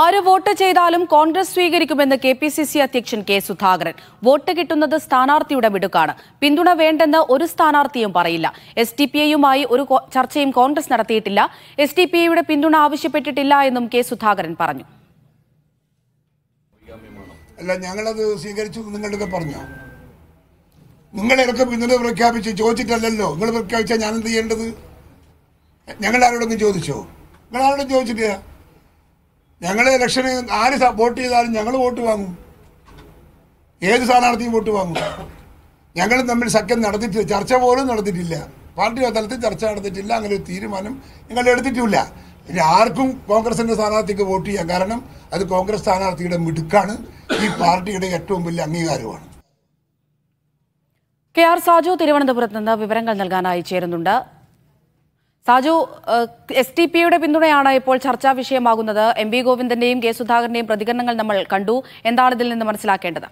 ആര് വോട്ട് ചെയ്താലും കോൺഗ്രസ് സ്വീകരിക്കുമെന്ന് കെ പി സി സി അധ്യക്ഷൻ കെ സുധാകരൻ വോട്ട് കിട്ടുന്നത് സ്ഥാനാർത്ഥിയുടെ മിടുക്കാണ് പിന്തുണ വേണ്ടെന്ന് ഒരു സ്ഥാനാർത്ഥിയും പറയില്ല എസ് ഡി പി എയുമായി ഒരു ചർച്ചയും കോൺഗ്രസ് നടത്തിയിട്ടില്ല എസ് ഡി പി എയുടെ പിന്തുണ ആവശ്യപ്പെട്ടിട്ടില്ല എന്നും കെ സുധാകരൻ പറഞ്ഞു അല്ല ഞങ്ങളത് സ്വീകരിച്ചു നിങ്ങളുടെ പറഞ്ഞു നിങ്ങളെടുക്ക പിന്തുണ പ്രഖ്യാപിച്ചു ചോദിച്ചിട്ടല്ലല്ലോ നിങ്ങൾ പ്രഖ്യാപിച്ചാൽ ഞാൻ എന്ത് ചെയ്യേണ്ടത് ഞങ്ങൾ ആരോടൊന്നും ചോദിച്ചോ നിങ്ങൾ ആരോടും ചോദിച്ചിട്ടില്ല ഞങ്ങൾ ഇലക്ഷന് ആര് വോട്ട് ചെയ്താലും ഞങ്ങൾ വോട്ട് വാങ്ങും ഏത് സ്ഥാനാർത്ഥിയും വോട്ട് വാങ്ങും ഞങ്ങൾ തമ്മിൽ സഖ്യം നടത്തിയിട്ടില്ല ചർച്ച പോലും നടത്തിയിട്ടില്ല പാർട്ടി തലത്തിൽ ചർച്ച നടത്തിയിട്ടില്ല അങ്ങനെ ഒരു തീരുമാനം ഞങ്ങൾ എടുത്തിട്ടില്ല പിന്നെ ആർക്കും കോൺഗ്രസിൻ്റെ സ്ഥാനാർത്ഥിക്ക് വോട്ട് ചെയ്യാം കാരണം അത് കോൺഗ്രസ് സ്ഥാനാർത്ഥിയുടെ മിടുക്കാണ് ഈ പാർട്ടിയുടെ ഏറ്റവും വലിയ അംഗീകാരമാണ് കെ ആർ സാജു തിരുവനന്തപുരത്ത് നിന്ന് വിവരങ്ങൾ നൽകാനായി ചേരുന്നുണ്ട് സാജു എസ് ടി പിയുടെ പിന്തുണയാണ് ഇപ്പോൾ ചർച്ചാ വിഷയമാകുന്നത് എം വി ഗോവിന്ദന്റെയും കെ സുധാകരന്റെയും പ്രതികരണങ്ങൾ നമ്മൾ കണ്ടു എന്താണ് ഇതിൽ നിന്ന് മനസ്സിലാക്കേണ്ടത്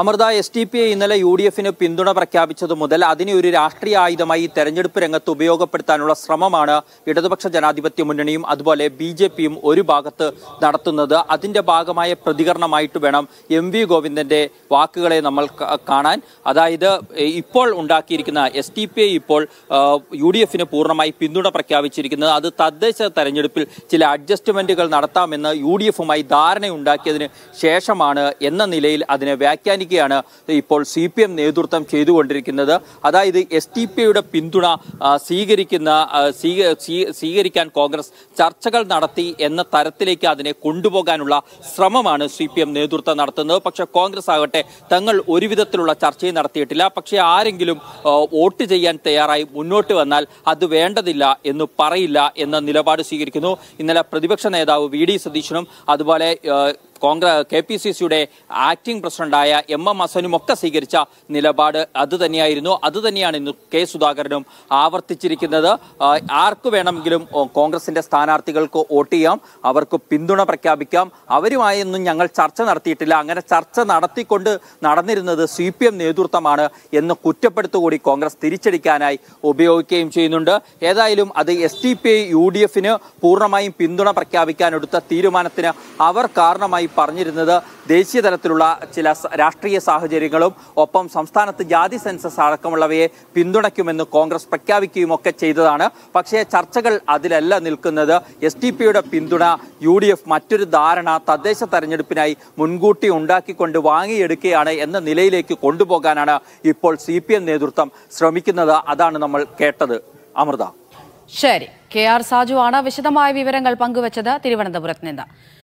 Amrita S D P I ഇന്നലെ യു ഡി എഫിന് പിന്തുണ പ്രഖ്യാപിച്ചതു മുതൽ അതിനെ ഒരു രാഷ്ട്രീയ ആയുധമായി തെരഞ്ഞെടുപ്പ് രംഗത്ത് ഉപയോഗപ്പെടുത്താനുള്ള ശ്രമമാണ് ഇടതുപക്ഷ ജനാധിപത്യ മുന്നണിയും അതുപോലെ ബി ജെ പിയും ഒരു ഭാഗത്ത് നടത്തുന്നത് അതിന്റെ ഭാഗമായ പ്രതികരണമായിട്ട് വേണം എം വി ഗോവിന്ദന്റെ വാക്കുകളെ നമ്മൾ കാണാൻ അതായത് ഇപ്പോൾ ഉണ്ടാക്കിയിരിക്കുന്ന എസ് ടി പി ഐ ഇപ്പോൾ യു ഡി എഫിന് പൂർണ്ണമായി പിന്തുണ പ്രഖ്യാപിച്ചിരിക്കുന്നത് അത് തദ്ദേശ തെരഞ്ഞെടുപ്പിൽ ചില അഡ്ജസ്റ്റ്മെന്റുകൾ നടത്താമെന്ന് യു ഡി എഫുമായി ധാരണയുണ്ടാക്കിയതിന് ശേഷമാണ് എന്ന നിലയിൽ അതിനെ വ്യാഖ്യാനം അവസാനിക്കുകയാണ് ഇപ്പോൾ സി പി എം നേതൃത്വം ചെയ്തുകൊണ്ടിരിക്കുന്നത് അതായത് എസ് ടി പി യുടെ പിന്തുണ സ്വീകരിക്കുന്ന സ്വീകരിക്കാൻ കോൺഗ്രസ് ചർച്ചകൾ നടത്തി എന്ന തരത്തിലേക്ക് അതിനെ കൊണ്ടുപോകാനുള്ള ശ്രമമാണ് സി പി എം നേതൃത്വം നടത്തുന്നത് പക്ഷേ കോൺഗ്രസ് ആകട്ടെ തങ്ങൾ ഒരുവിധത്തിലുള്ള ചർച്ചയും നടത്തിയിട്ടില്ല പക്ഷേ ആരെങ്കിലും വോട്ട് ചെയ്യാൻ തയ്യാറായി മുന്നോട്ട് വന്നാൽ അത് വേണ്ടതില്ല എന്ന് പറയില്ല എന്ന നിലപാട് സ്വീകരിക്കുന്നു ഇന്നലെ പ്രതിപക്ഷ നേതാവ് വി ഡി സതീശനും അതുപോലെ കോൺഗ്രസ് കെ പി സി സിയുടെ ആക്ടിംഗ് പ്രസിഡന്റായ എം എം ഹസനും ഒക്കെ സ്വീകരിച്ച നിലപാട് അത് തന്നെയായിരുന്നു അത് തന്നെയാണ് ഇന്ന് കെ സുധാകരനും ആവർത്തിച്ചിരിക്കുന്നത് ആർക്ക് വേണമെങ്കിലും കോൺഗ്രസിന്റെ സ്ഥാനാർത്ഥികൾക്ക് വോട്ട് ചെയ്യാം അവർക്ക് പിന്തുണ പ്രഖ്യാപിക്കാം അവരുമായി ഒന്നും ഞങ്ങൾ ചർച്ച നടത്തിയിട്ടില്ല അങ്ങനെ ചർച്ച നടത്തിക്കൊണ്ട് നടന്നിരുന്നത് സി പി എം നേതൃത്വമാണ് എന്ന് കുറ്റപ്പെടുത്തുകൂടി കോൺഗ്രസ് തിരിച്ചടിക്കാനായി ഉപയോഗിക്കുകയും ചെയ്യുന്നുണ്ട് ഏതായാലും അത് S D P U D എഫിന് പൂർണ്ണമായും പിന്തുണ പ്രഖ്യാപിക്കാനെടുത്ത തീരുമാനത്തിന് അവർ കാരണമായി പറഞ്ഞിരുന്നത് ദേശീയ തലത്തിലുള്ള ചില രാഷ്ട്രീയ സാഹചര്യങ്ങളും ഒപ്പം സംസ്ഥാനത്ത് ജാതി സെൻസസ് അടക്കമുള്ളവയെ പിന്തുണയ്ക്കുമെന്ന് കോൺഗ്രസ് പ്രഖ്യാപിക്കുകയും ഒക്കെ ചെയ്തതാണ് പക്ഷേ ചർച്ചകൾ അതിലല്ല നിൽക്കുന്നത് എസ് ടി പിയുടെ പിന്തുണ യു ഡി എഫ് മറ്റൊരു ധാരണ തദ്ദേശ തെരഞ്ഞെടുപ്പിനായി മുൻകൂട്ടി ഉണ്ടാക്കിക്കൊണ്ട് വാങ്ങിയെടുക്കുകയാണ് എന്ന നിലയിലേക്ക് കൊണ്ടുപോകാനാണ് ഇപ്പോൾ സി പി എം നേതൃത്വം ശ്രമിക്കുന്നത് അതാണ് നമ്മൾ കേട്ടത് അമൃത ശരി കെ ആർ സാജു ആണ് വിശദമായ വിവരങ്ങൾ പങ്കുവച്ചത് തിരുവനന്തപുരത്ത് നിന്ന്